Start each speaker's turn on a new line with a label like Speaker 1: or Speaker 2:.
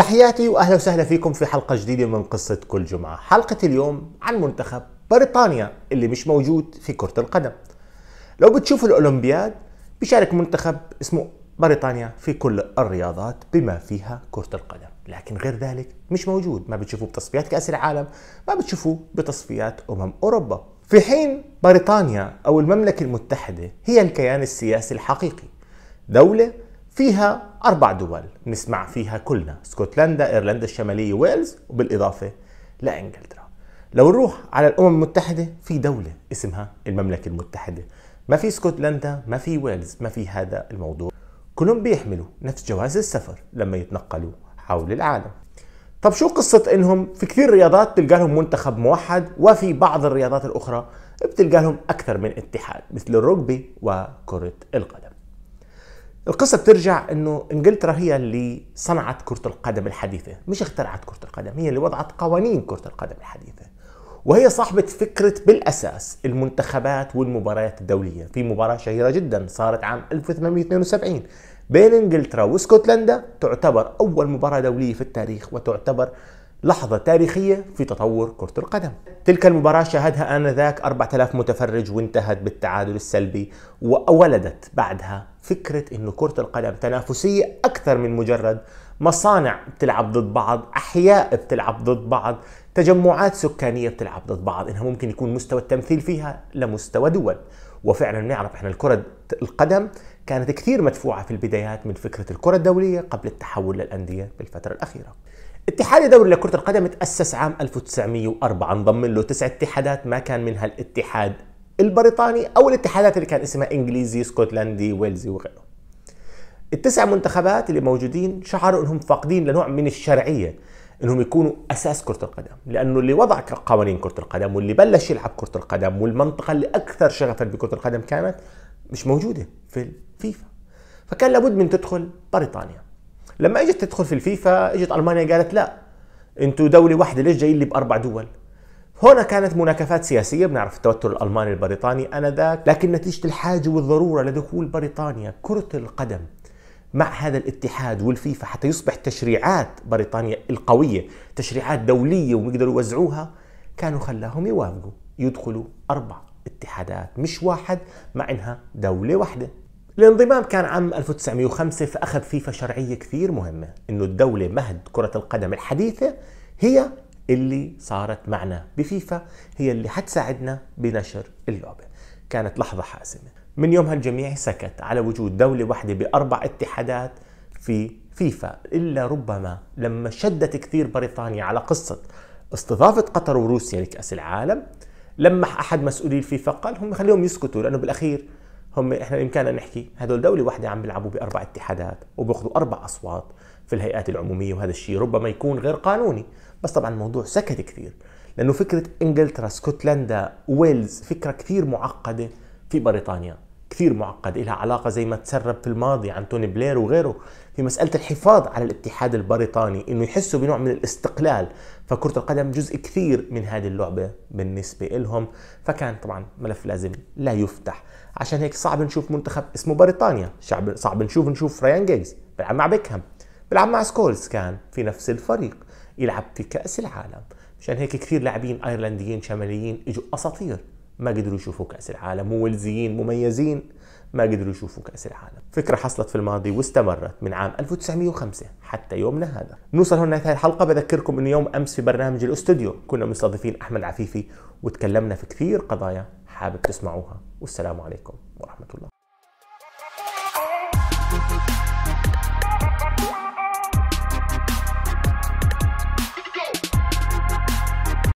Speaker 1: تحياتي واهلا وسهلا فيكم في حلقه جديده من قصه كل جمعه، حلقه اليوم عن منتخب بريطانيا اللي مش موجود في كره القدم. لو بتشوفوا الاولمبياد بيشارك منتخب اسمه بريطانيا في كل الرياضات بما فيها كره القدم، لكن غير ذلك مش موجود، ما بتشوفوه بتصفيات كاس العالم، ما بتشوفوه بتصفيات امم اوروبا. في حين بريطانيا او المملكه المتحده هي الكيان السياسي الحقيقي. دوله فيها أربع دول نسمع فيها كلنا اسكتلندا إيرلندا الشمالية ويلز وبالإضافة لإنجلترا لو نروح على الأمم المتحدة في دولة اسمها المملكة المتحدة ما في اسكتلندا ما في ويلز ما في هذا الموضوع كلهم بيحملوا نفس جواز السفر لما يتنقلوا حول العالم طب شو قصة انهم في كثير رياضات بتلقى لهم منتخب موحد وفي بعض الرياضات الاخرى بتلقى لهم اكثر من اتحاد مثل الروكبي وكرة القدم القصه بترجع انه انجلترا هي اللي صنعت كره القدم الحديثه مش اخترعت كره القدم هي اللي وضعت قوانين كره القدم الحديثه وهي صاحبة فكرة بالأساس المنتخبات والمباريات الدولية في مباراة شهيرة جدا صارت عام 1872 بين انجلترا واسكتلندا تعتبر أول مباراة دولية في التاريخ وتعتبر لحظة تاريخية في تطور كرة القدم تلك المباراة شاهدها آنذاك 4000 متفرج وانتهت بالتعادل السلبي وولدت بعدها فكرة أن كرة القدم تنافسية أكثر من مجرد مصانع بتلعب ضد بعض أحياء بتلعب ضد بعض تجمعات سكانية بتلعب ضد بعض إنها ممكن يكون مستوى التمثيل فيها لمستوى دول وفعلا نعرف احنا الكرة القدم كانت كثير مدفوعة في البدايات من فكرة الكرة الدولية قبل التحول للأندية بالفترة الأخيرة اتحاد دوري لكرة القدم تأسس عام 1904 انضم له تسع اتحادات ما كان منها الاتحاد البريطاني أو الاتحادات اللي كان اسمها إنجليزي سكوتلندي ويلزي وغيره التسع منتخبات اللي موجودين شعروا انهم فاقدين لنوع من الشرعيه انهم يكونوا اساس كره القدم لانه اللي وضع قوانين كره القدم واللي بلش يلعب كره القدم والمنطقه اللي اكثر شغفا بكره القدم كانت مش موجوده في الفيفا فكان لابد من تدخل بريطانيا لما اجت تدخل في الفيفا اجت المانيا قالت لا انتوا دوله واحده ليش جايين لي باربع دول هنا كانت مناكفات سياسيه بنعرف التوتر الالماني البريطاني انذاك لكن نتيجه الحاجه والضروره لدخول بريطانيا كره القدم مع هذا الاتحاد والفيفا حتى يصبح تشريعات بريطانيا القويه تشريعات دوليه ويقدروا يوزعوها كانوا خلاهم يوافقوا يدخلوا اربع اتحادات مش واحد مع انها دوله واحده الانضمام كان عام 1905 فأخذ فيفا شرعية كثير مهمة إنه الدولة مهد كرة القدم الحديثة هي اللي صارت معنا بفيفا هي اللي حتساعدنا بنشر اللعبة كانت لحظة حاسمة من يومها الجميع سكت على وجود دولة واحدة بأربع اتحادات في فيفا إلا ربما لما شدت كثير بريطانيا على قصة استضافة قطر وروسيا لكأس العالم لمح أحد مسؤولي الفيفا قال هم خليهم يسكتوا لأنه بالأخير هم احنا بامكاننا نحكي هدول دوله واحده عم بيلعبوا باربع اتحادات وبياخذوا اربع اصوات في الهيئات العموميه وهذا الشيء ربما يكون غير قانوني بس طبعا الموضوع سكت كثير لانه فكره انجلترا اسكتلندا ويلز فكره كثير معقده في بريطانيا كثير معقد لها علاقة زي ما تسرب في الماضي عن توني بلير وغيره في مسألة الحفاظ على الاتحاد البريطاني إنه يحسوا بنوع من الاستقلال فكرة القدم جزء كثير من هذه اللعبة بالنسبة لهم فكان طبعا ملف لازم لا يفتح عشان هيك صعب نشوف منتخب اسمه بريطانيا شعب صعب نشوف نشوف ريان جيجز بيلعب مع بيكهام بيلعب مع سكولز كان في نفس الفريق يلعب في كأس العالم مشان هيك كثير لاعبين ايرلنديين شماليين اجوا اساطير ما قدروا يشوفوا كأس العالم مولزيين مميزين ما قدروا يشوفوا كأس العالم فكرة حصلت في الماضي واستمرت من عام 1905 حتى يومنا هذا نوصل هنا نهاية الحلقة بذكركم أنه يوم أمس في برنامج الأستوديو كنا مستضيفين أحمد عفيفي وتكلمنا في كثير قضايا حابب تسمعوها والسلام عليكم ورحمة الله